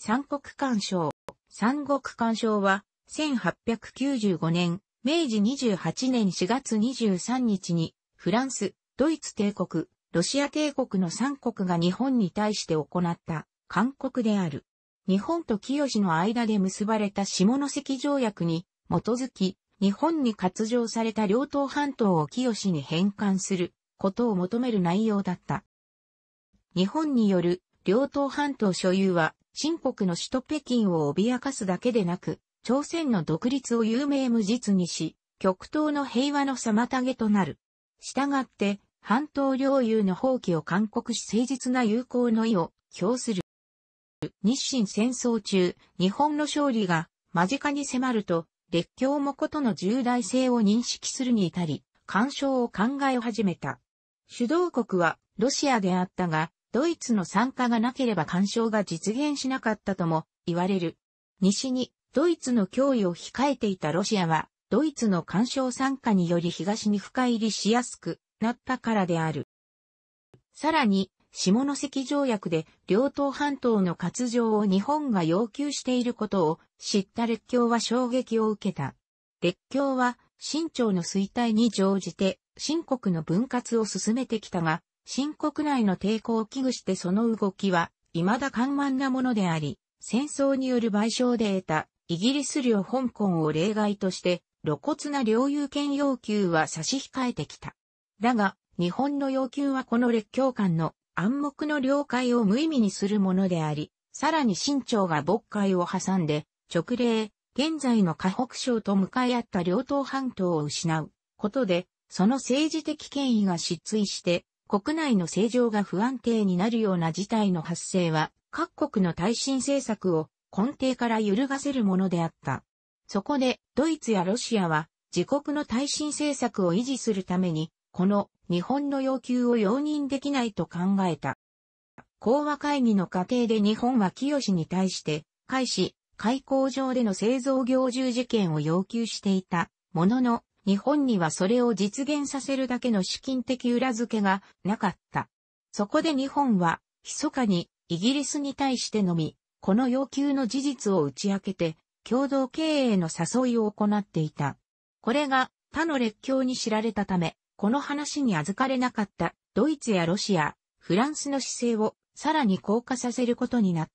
三国干渉。三国干渉は、1895年、明治28年4月23日に、フランス、ドイツ帝国、ロシア帝国の三国が日本に対して行った、勧告である。日本と清の間で結ばれた下関条約に、基づき、日本に割譲された両党半島を清に返還することを求める内容だった。日本による、両党半島所有は、新国の首都北京を脅かすだけでなく、朝鮮の独立を有名無実にし、極東の平和の妨げとなる。したがって、半島領有の放棄を勧告し誠実な友好の意を表する。日清戦争中、日本の勝利が間近に迫ると、列強もことの重大性を認識するに至り、干渉を考え始めた。主導国はロシアであったが、ドイツの参加がなければ干渉が実現しなかったとも言われる。西にドイツの脅威を控えていたロシアは、ドイツの干渉参加により東に深入りしやすくなったからである。さらに、下関条約で両党半島の割譲を日本が要求していることを知った列強は衝撃を受けた。列強は清朝の衰退に乗じて新国の分割を進めてきたが、新国内の抵抗を危惧してその動きは、未だ緩慢なものであり、戦争による賠償で得た、イギリス領香港を例外として、露骨な領有権要求は差し控えてきた。だが、日本の要求はこの列強間の暗黙の了解を無意味にするものであり、さらに清朝が渤海を挟んで、直令、現在の河北省と向かい合った両党半島を失うことで、その政治的権威が失墜して、国内の政情が不安定になるような事態の発生は、各国の耐震政策を根底から揺るがせるものであった。そこで、ドイツやロシアは、自国の耐震政策を維持するために、この日本の要求を容認できないと考えた。講和会議の過程で日本は清に対して、開始、開港上での製造業従事権を要求していた、ものの、日本にはそれを実現させるだけの資金的裏付けがなかった。そこで日本は、密かにイギリスに対してのみ、この要求の事実を打ち明けて、共同経営の誘いを行っていた。これが他の列強に知られたため、この話に預かれなかったドイツやロシア、フランスの姿勢をさらに硬化させることになっ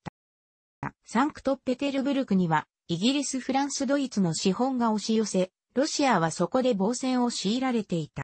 た。サンクトペテルブルクにはイギリス、フランス、ドイツの資本が押し寄せ、ロシアはそこで防戦を強いられていた。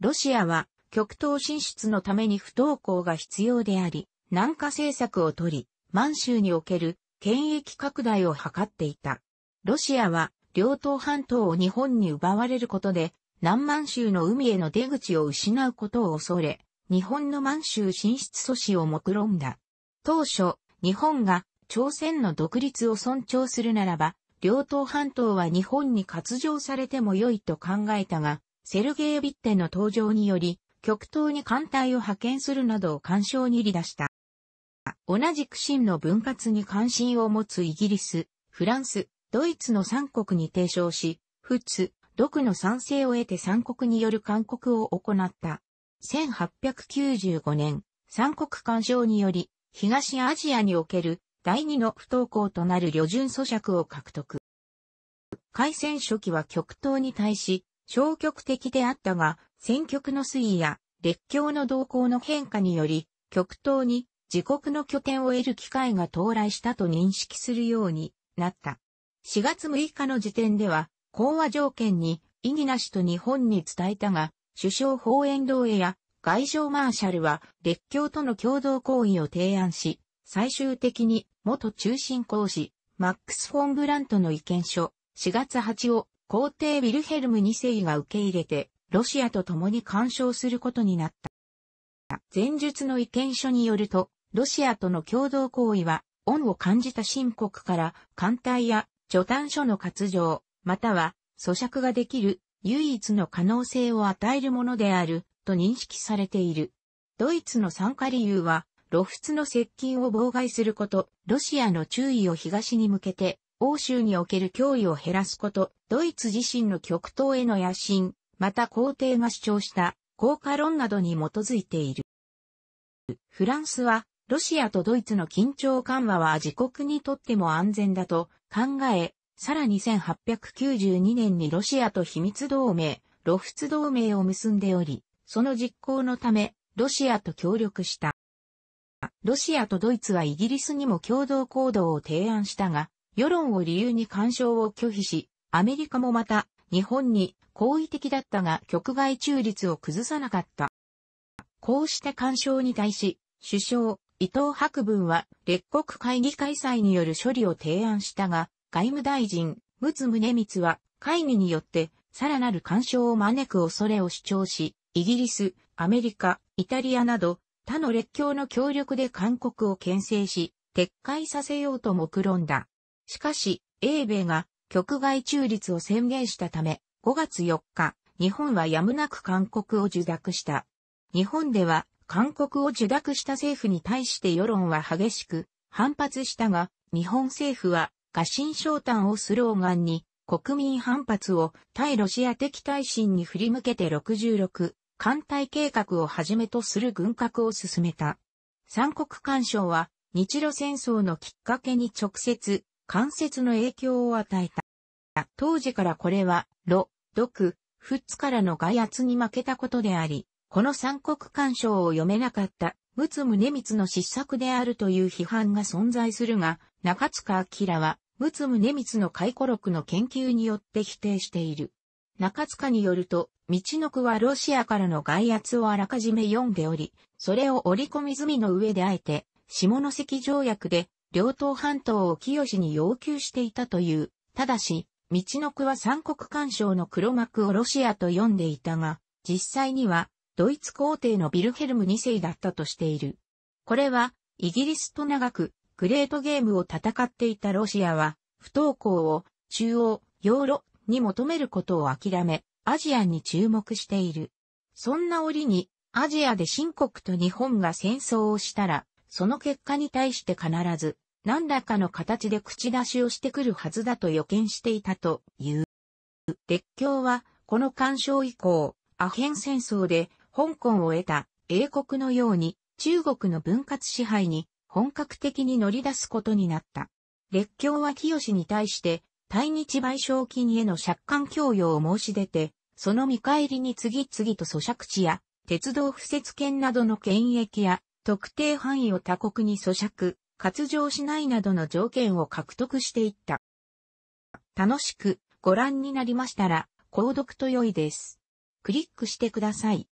ロシアは極東進出のために不登校が必要であり、南下政策をとり、満州における権益拡大を図っていた。ロシアは両党半島を日本に奪われることで、南満州の海への出口を失うことを恐れ、日本の満州進出阻止を目論んだ。当初、日本が朝鮮の独立を尊重するならば、両党半島は日本に割譲されても良いと考えたが、セルゲイ・ビッテの登場により、極東に艦隊を派遣するなどを干渉に入り出した。同じく真の分割に関心を持つイギリス、フランス、ドイツの三国に提唱し、仏、独の賛成を得て三国による勧告を行った。1895年、三国干渉により、東アジアにおける第二の不登校となる旅順咀嚼を獲得。開戦初期は極東に対し、消極的であったが、戦局の推移や列強の動向の変化により、極東に自国の拠点を得る機会が到来したと認識するようになった。4月6日の時点では、講和条件に異議なしと日本に伝えたが、首相法遠堂へや外相マーシャルは列強との共同行為を提案し、最終的に元中心講師、マックス・フォン・ブラントの意見書、4月8を皇帝ウィルヘルム2世が受け入れて、ロシアと共に干渉することになった。前述の意見書によると、ロシアとの共同行為は、恩を感じた新国から艦隊や助炭所の活動、または咀嚼ができる唯一の可能性を与えるものであると認識されている。ドイツの参加理由は、露出の接近を妨害すること、ロシアの注意を東に向けて、欧州における脅威を減らすこと、ドイツ自身の極東への野心、また皇帝が主張した効果論などに基づいている。フランスは、ロシアとドイツの緊張緩和は自国にとっても安全だと考え、さらに1892年にロシアと秘密同盟、露仏同盟を結んでおり、その実行のため、ロシアと協力した。ロシアとドイツはイギリスにも共同行動を提案したが、世論を理由に干渉を拒否し、アメリカもまた日本に好意的だったが局外中立を崩さなかった。こうした干渉に対し、首相、伊藤博文は列国会議開催による処理を提案したが、外務大臣、陸奥宗光は会議によってさらなる干渉を招く恐れを主張し、イギリス、アメリカ、イタリアなど他の列強の協力で韓国を牽制し、撤回させようと目論んだ。しかし、英米が局外中立を宣言したため、5月4日、日本はやむなく韓国を受諾した。日本では、韓国を受諾した政府に対して世論は激しく反発したが、日本政府は、過信昇誕をスローガンに、国民反発を対ロシア的対心に振り向けて66艦隊計画をはじめとする軍拡を進めた。三国干渉は日露戦争のきっかけに直接、間接の影響を与えた。当時からこれは、ロ、毒、フッツからの外圧に負けたことであり、この三国干渉を読めなかった陸奥宗光の失策であるという批判が存在するが、中塚明は、陸奥宗光の回顧録の研究によって否定している。中塚によると、道のくはロシアからの外圧をあらかじめ読んでおり、それを織り込み済みの上であえて、下関条約で、両党半島を清に要求していたという、ただし、道のくは三国干渉の黒幕をロシアと読んでいたが、実際には、ドイツ皇帝のビルヘルム2世だったとしている。これは、イギリスと長く、グレートゲームを戦っていたロシアは、不登校を、中央、ヨーロに求めることを諦め、アジアに注目している。そんな折に、アジアで新国と日本が戦争をしたら、その結果に対して必ず、何らかの形で口出しをしてくるはずだと予見していたという。列強は、この干渉以降、アヘン戦争で、香港を得た英国のように、中国の分割支配に本格的に乗り出すことになった。列強は清に対して、対日賠償金への借款供与を申し出て、その見返りに次々と咀嚼地や、鉄道敷設権などの権益や、特定範囲を他国に咀嚼、割譲しないなどの条件を獲得していった。楽しくご覧になりましたら、購読と良いです。クリックしてください。